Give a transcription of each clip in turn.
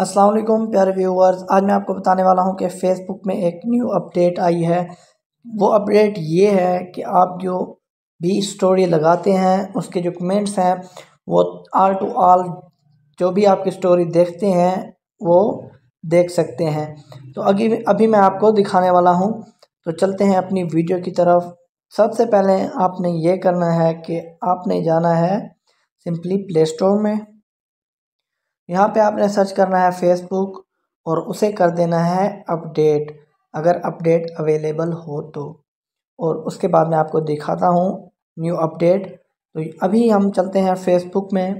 असलम प्यारे व्यूवर्स आज मैं आपको बताने वाला हूं कि फ़ेसबुक में एक न्यू अपडेट आई है वो अपडेट ये है कि आप जो भी स्टोरी लगाते हैं उसके जो कमेंट्स हैं वो आल टू आल जो भी आपकी स्टोरी देखते हैं वो देख सकते हैं तो अभी अभी मैं आपको दिखाने वाला हूं तो चलते हैं अपनी वीडियो की तरफ सबसे पहले आपने ये करना है कि आपने जाना है सिंपली प्ले स्टोर में यहाँ पे आपने सर्च करना है फेसबुक और उसे कर देना है अपडेट अगर अपडेट अवेलेबल हो तो और उसके बाद मैं आपको दिखाता हूँ न्यू अपडेट तो अभी हम चलते हैं फेसबुक में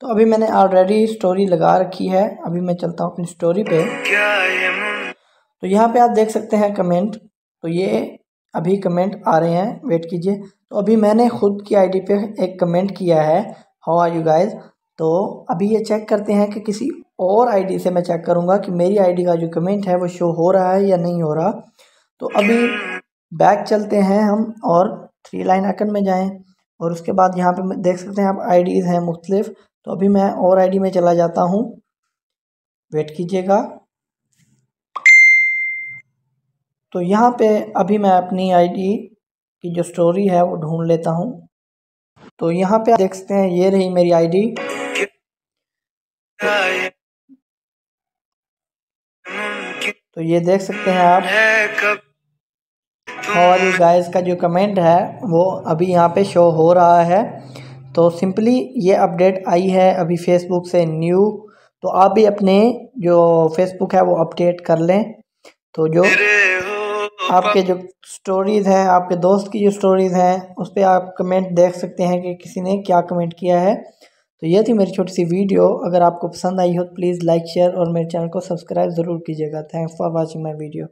तो अभी मैंने ऑलरेडी स्टोरी लगा रखी है अभी मैं चलता हूँ अपनी स्टोरी पे तो यहाँ पे आप देख सकते हैं कमेंट तो ये अभी कमेंट आ रहे हैं वेट कीजिए तो अभी मैंने खुद की आईडी पे एक कमेंट किया है हाउ आर यू गाइस तो अभी ये चेक करते हैं कि किसी और आईडी से मैं चेक करूँगा कि मेरी आईडी का जो कमेंट है वो शो हो रहा है या नहीं हो रहा तो अभी बैक चलते हैं हम और थ्री लाइन आइकन में जाएं और उसके बाद यहाँ पे देख सकते हैं आप आईडीज़ हैं मुख्तलिफ तो अभी मैं और आईडी में चला जाता हूँ वेट कीजिएगा तो यहाँ पे अभी मैं अपनी आई की जो स्टोरी है वो ढूंढ लेता हूँ तो यहाँ पर देख सकते हैं ये रही मेरी आई तो ये देख सकते हैं आप और गाइस का जो कमेंट है वो अभी यहाँ पे शो हो रहा है तो सिंपली ये अपडेट आई है अभी फेसबुक से न्यू तो आप भी अपने जो फेसबुक है वो अपडेट कर लें तो जो आपके जो स्टोरीज़ हैं आपके दोस्त की जो स्टोरीज़ हैं उस पर आप कमेंट देख सकते हैं कि किसी ने क्या कमेंट किया है तो यह थी मेरी छोटी सी वीडियो अगर आपको पसंद आई हो तो प्लीज़ लाइक शेयर और मेरे चैनल को सब्सक्राइब ज़रूर कीजिएगा thanks for watching my video